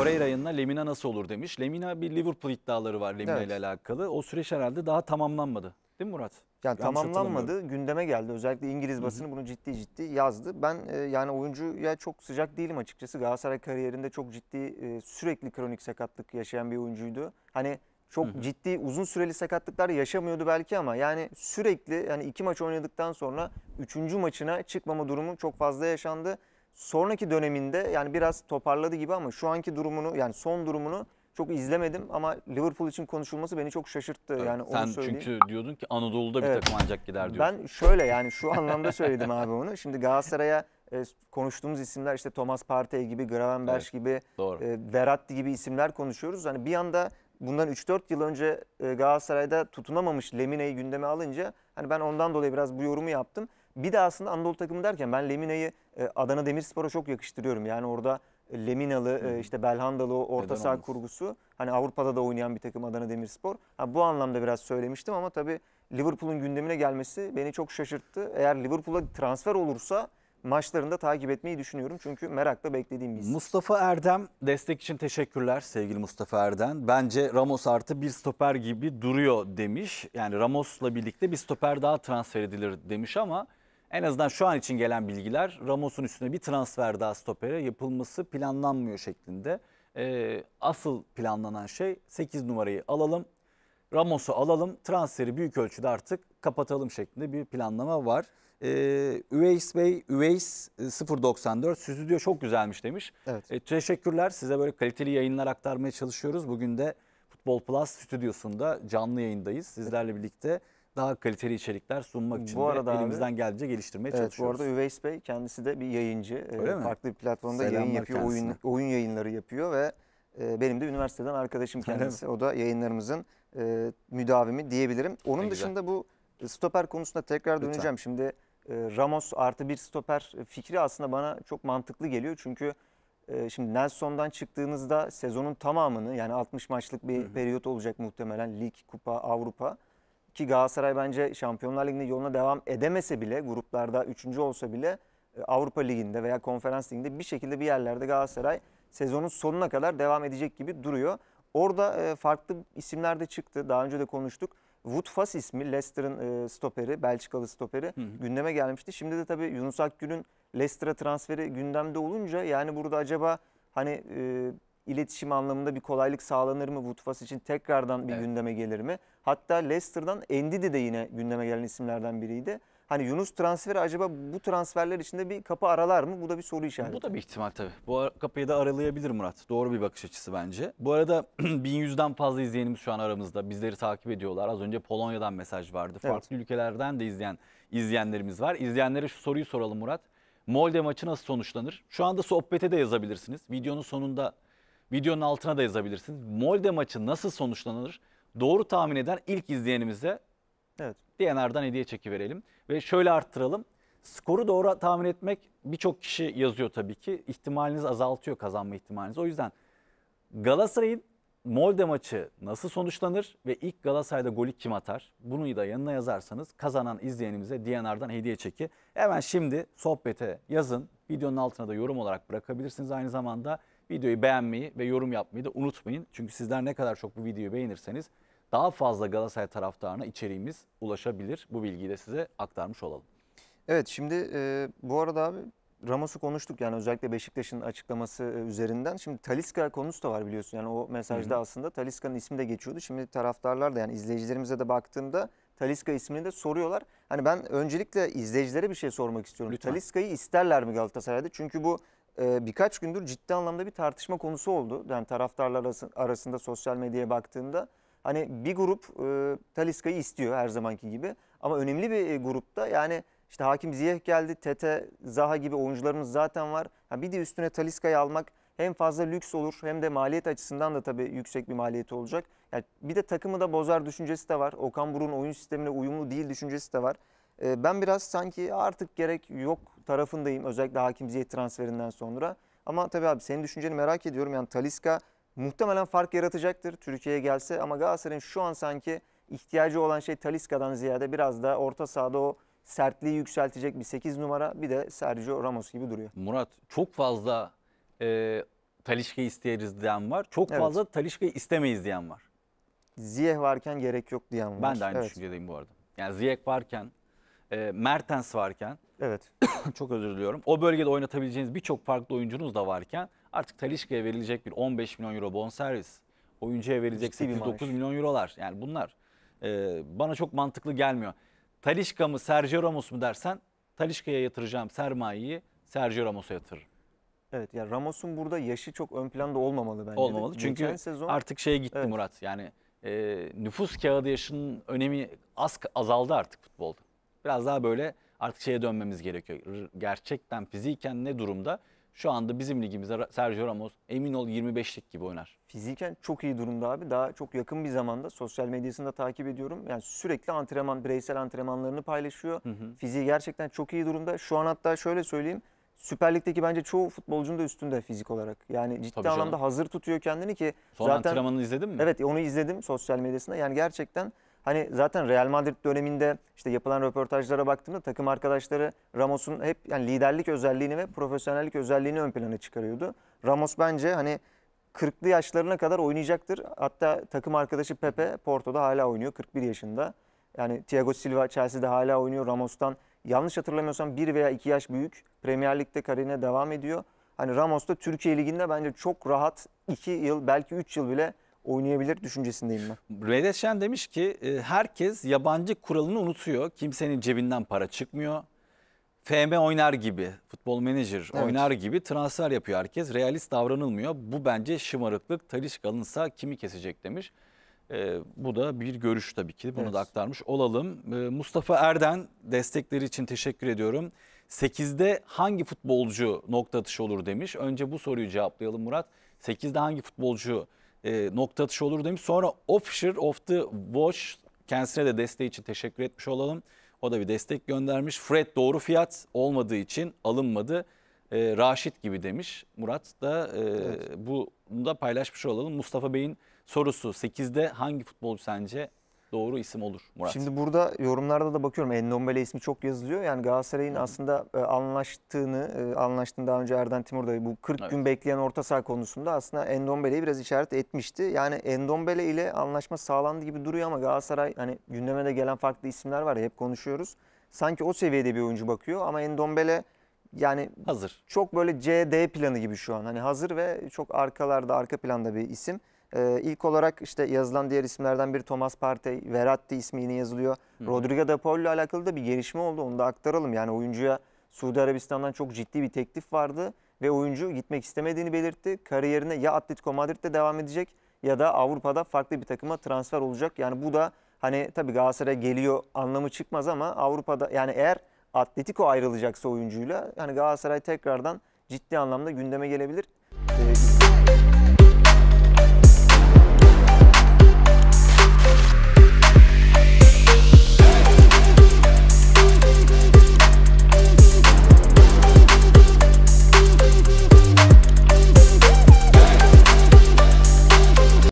Torreira yanına Lemina nasıl olur demiş. Lemina bir Liverpool iddiaları var Lemina Evet. ile alakalı. O süreç herhalde daha tamamlanmadı. Değil mi Murat? Yani Yanlış tamamlanmadı, gündeme geldi. Özellikle İngiliz basını bunu ciddi ciddi yazdı. Ben e, yani oyuncuya çok sıcak değilim açıkçası. Galatasaray kariyerinde çok ciddi e, sürekli kronik sakatlık yaşayan bir oyuncuydu. Hani çok ciddi uzun süreli sakatlıklar yaşamıyordu belki ama yani sürekli yani iki maç oynadıktan sonra üçüncü maçına çıkmama durumu çok fazla yaşandı sonraki döneminde yani biraz toparladı gibi ama şu anki durumunu yani son durumunu çok izlemedim ama Liverpool için konuşulması beni çok şaşırttı. Evet, yani sen onu söyleyeyim. çünkü diyordun ki Anadolu'da bir evet. takım ancak gider diyorsun. Ben şöyle yani şu anlamda söyledim abi onu. Şimdi Galatasaray'a e, konuştuğumuz isimler işte Thomas Partey gibi, Gravenberch evet, gibi, doğru. E, Verratti gibi isimler konuşuyoruz. Hani bir anda bundan 3-4 yıl önce e, Galatasaray'da tutunamamış Lemine'yi gündeme alınca hani ben ondan dolayı biraz bu yorumu yaptım. Bir de aslında Anadolu takımı derken ben Lemina'yı e, Adana Demirspor'a çok yakıştırıyorum. Yani orada Leminalı, Hı. E, işte Belhandalı o orta saha kurgusu. Hani Avrupa'da da oynayan bir takım Adana Demirspor. Ha, bu anlamda biraz söylemiştim ama tabii Liverpool'un gündemine gelmesi beni çok şaşırttı. Eğer Liverpool'a transfer olursa maçlarında takip etmeyi düşünüyorum. Çünkü merakla beklediğim bir Mustafa Erdem destek için teşekkürler sevgili Mustafa Erdem. Bence Ramos artı bir stoper gibi duruyor demiş. Yani Ramos'la birlikte bir stoper daha transfer edilir demiş ama... En azından şu an için gelen bilgiler Ramos'un üstüne bir transfer daha stopere yapılması planlanmıyor şeklinde. E, asıl planlanan şey 8 numarayı alalım, Ramos'u alalım, transferi büyük ölçüde artık kapatalım şeklinde bir planlama var. Ee, Üveys Bey, Üveys 094 sizi diyor çok güzelmiş demiş. Evet. Ee, teşekkürler size böyle kaliteli yayınlar aktarmaya çalışıyoruz. Bugün de Futbol Plus stüdyosunda canlı yayındayız sizlerle birlikte daha kaliteli içerikler sunmak için bu arada de elimizden abi, geldiğince geliştirmeye evet, çalışıyoruz. Bu arada Üveys Bey kendisi de bir yayıncı. Ee, Öyle mi? Farklı bir platformda Selamlar yayın yapıyor, oyun, oyun yayınları yapıyor ve e, benim de üniversiteden arkadaşım kendisi. O da yayınlarımızın e, müdavimi diyebilirim. Onun ne dışında güzel. bu e, stoper konusunda tekrar Lütfen. döneceğim. Şimdi e, Ramos artı bir stoper fikri aslında bana çok mantıklı geliyor. Çünkü e, şimdi Nelson'dan çıktığınızda sezonun tamamını yani 60 maçlık bir Hı -hı. periyot olacak muhtemelen. Lig, kupa, Avrupa ki Galatasaray bence Şampiyonlar Ligi'nde yoluna devam edemese bile gruplarda 3. olsa bile e, Avrupa Ligi'nde veya Konferans Ligi'nde bir şekilde bir yerlerde Galatasaray sezonun sonuna kadar devam edecek gibi duruyor. Orada e, farklı isimler de çıktı. Daha önce de konuştuk. Woodfass ismi Leicester'ın e, stoperi, Belçikalı stoperi hı hı. gündeme gelmişti. Şimdi de tabii Yunus Akgül'ün Leicester'a transferi gündemde olunca yani burada acaba hani iletişim anlamında bir kolaylık sağlanır mı? Woodfas için tekrardan bir evet. gündeme gelir mi? Hatta Leicester'dan Endidi de yine gündeme gelen isimlerden biriydi. Hani Yunus transferi acaba bu transferler içinde bir kapı aralar mı? Bu da bir soru işareti. Bu da bir ihtimal tabii. Bu kapıyı da aralayabilir Murat. Doğru bir bakış açısı bence. Bu arada 1100'den fazla izleyenimiz şu an aramızda. Bizleri takip ediyorlar. Az önce Polonya'dan mesaj vardı. Farklı evet. ülkelerden de izleyen izleyenlerimiz var. İzleyenlere şu soruyu soralım Murat. Molde maçı nasıl sonuçlanır? Şu anda sohbete de yazabilirsiniz. Videonun sonunda Videonun altına da yazabilirsiniz. Molde maçı nasıl sonuçlanır? Doğru tahmin eden ilk izleyenimize evet. DNR'dan hediye çeki verelim. Ve şöyle arttıralım. Skoru doğru tahmin etmek birçok kişi yazıyor tabii ki. İhtimaliniz azaltıyor kazanma ihtimaliniz. O yüzden Galatasaray'ın Molde maçı nasıl sonuçlanır ve ilk Galatasaray'da golü kim atar? Bunu da yanına yazarsanız kazanan izleyenimize DNR'dan hediye çeki. Hemen şimdi sohbete yazın. Videonun altına da yorum olarak bırakabilirsiniz aynı zamanda. Videoyu beğenmeyi ve yorum yapmayı da unutmayın. Çünkü sizler ne kadar çok bu videoyu beğenirseniz daha fazla Galatasaray taraftarına içeriğimiz ulaşabilir. Bu bilgiyi de size aktarmış olalım. Evet şimdi e, bu arada abi Ramos'u konuştuk yani özellikle Beşiktaş'ın açıklaması e, üzerinden. Şimdi Taliska konusu da var biliyorsun. Yani o mesajda hı hı. aslında Taliska'nın ismi de geçiyordu. Şimdi taraftarlar da yani izleyicilerimize de baktığımda Taliska ismini de soruyorlar. Hani ben öncelikle izleyicilere bir şey sormak istiyorum. Taliska'yı isterler mi Galatasaray'da? Çünkü bu e, birkaç gündür ciddi anlamda bir tartışma konusu oldu. Yani taraftarlar arasında sosyal medyaya baktığında, hani bir grup e, Taliska'yı istiyor her zamanki gibi ama önemli bir e, grupta yani işte Hakim Ziyeh geldi, Tete, Zaha gibi oyuncularımız zaten var. Ha bir de üstüne Taliska'yı almak hem fazla lüks olur hem de maliyet açısından da tabii yüksek bir maliyeti olacak. Yani bir de takımı da bozar düşüncesi de var. Okan Burun oyun sistemine uyumlu değil düşüncesi de var. Ee, ben biraz sanki artık gerek yok tarafındayım özellikle hakim ziyet transferinden sonra. Ama tabii abi senin düşünceni merak ediyorum. Yani Taliska muhtemelen fark yaratacaktır Türkiye'ye gelse ama Galatasaray'ın şu an sanki ihtiyacı olan şey Taliska'dan ziyade biraz da orta sahada o sertliği yükseltecek bir 8 numara bir de Sergio Ramos gibi duruyor. Murat çok fazla e, Talişka isteriz diyen var. Çok evet. fazla Talişka istemeyiz diyen var. Ziyeh varken gerek yok diyen var. Ben de aynı evet. düşüncedeyim bu arada. Yani Ziyeh varken e, Mertens varken evet. çok özür diliyorum. O bölgede oynatabileceğiniz birçok farklı oyuncunuz da varken artık Talişka'ya verilecek bir 15 milyon euro bonservis, oyuncuya verilecek 8-9 milyon eurolar. Yani bunlar e, bana çok mantıklı gelmiyor. Talişka mı Sergio Ramos mu dersen Talişka'ya yatıracağım sermayeyi Sergio Ramos'a yatırırım. Evet ya Ramos'un burada yaşı çok ön planda olmamalı bence. Olmamalı çünkü sezon... artık şeye gitti evet. Murat yani e, nüfus kağıdı yaşının önemi az azaldı artık futbolda. Biraz daha böyle artık şeye dönmemiz gerekiyor. Gerçekten fiziken ne durumda? Şu anda bizim ligimizde Sergio Ramos emin ol 25'lik gibi oynar. Fiziken çok iyi durumda abi. Daha çok yakın bir zamanda sosyal medyasını da takip ediyorum. Yani sürekli antrenman, bireysel antrenmanlarını paylaşıyor. Hı hı. Fiziği gerçekten çok iyi durumda. Şu an hatta şöyle söyleyeyim. Süper Lig'deki bence çoğu futbolcunun da üstünde fizik olarak. Yani ciddi Tabii anlamda canım. hazır tutuyor kendini ki. Son zaten, antrenmanını izledin mi? Evet onu izledim sosyal medyasında. Yani gerçekten Hani zaten Real Madrid döneminde işte yapılan röportajlara baktığımda takım arkadaşları Ramos'un hep yani liderlik özelliğini ve profesyonellik özelliğini ön plana çıkarıyordu. Ramos bence hani 40'lı yaşlarına kadar oynayacaktır. Hatta takım arkadaşı Pepe Porto'da hala oynuyor 41 yaşında. Yani Thiago Silva Chelsea'de hala oynuyor Ramos'tan. Yanlış hatırlamıyorsam 1 veya 2 yaş büyük. Premier Lig'de kariyerine devam ediyor. Hani Ramos da Türkiye Ligi'nde bence çok rahat 2 yıl belki 3 yıl bile oynayabilir düşüncesindeyim ben. Redeşen demiş ki e, herkes yabancı kuralını unutuyor. Kimsenin cebinden para çıkmıyor. FM oynar gibi, futbol menajer evet. oynar gibi transfer yapıyor herkes. Realist davranılmıyor. Bu bence şımarıklık. kalınsa kimi kesecek demiş. Ee, bu da bir görüş tabii ki. Bunu evet. da aktarmış olalım. Ee, Mustafa Erden destekleri için teşekkür ediyorum. 8'de hangi futbolcu nokta atışı olur demiş. Önce bu soruyu cevaplayalım Murat. 8'de hangi futbolcu e, nokta atışı olur demiş. Sonra Offshore of the Watch kendisine de desteği için teşekkür etmiş olalım. O da bir destek göndermiş. Fred doğru fiyat olmadığı için alınmadı. E, Raşit gibi demiş. Murat da e, evet. bunu da paylaşmış olalım. Mustafa Bey'in sorusu 8'de hangi futbolcu sence doğru isim olur Murat. Şimdi burada yorumlarda da bakıyorum Endombele ismi çok yazılıyor. Yani Galatasaray'ın hmm. aslında e, anlaştığını, e, anlaştığını daha önce Erden Timur'da bu 40 evet. gün bekleyen orta saha konusunda aslında Endombele'yi biraz işaret etmişti. Yani Endombele ile anlaşma sağlandı gibi duruyor ama Galatasaray hani gündeme de gelen farklı isimler var ya hep konuşuyoruz. Sanki o seviyede bir oyuncu bakıyor ama Endombele yani hazır. Çok böyle C, D planı gibi şu an. Hani hazır ve çok arkalarda, arka planda bir isim. Ee, ilk olarak işte yazılan diğer isimlerden biri Thomas Partey, Veratti ismi yine yazılıyor. Hı. Rodrigo De Paul ile alakalı da bir gelişme oldu. Onu da aktaralım. Yani oyuncuya Suudi Arabistan'dan çok ciddi bir teklif vardı ve oyuncu gitmek istemediğini belirtti. Kariyerine ya Atletico Madrid'de devam edecek ya da Avrupa'da farklı bir takıma transfer olacak. Yani bu da hani tabii Galatasaray'a geliyor anlamı çıkmaz ama Avrupa'da yani eğer Atletico ayrılacaksa oyuncuyla yani Galatasaray tekrardan ciddi anlamda gündeme gelebilir.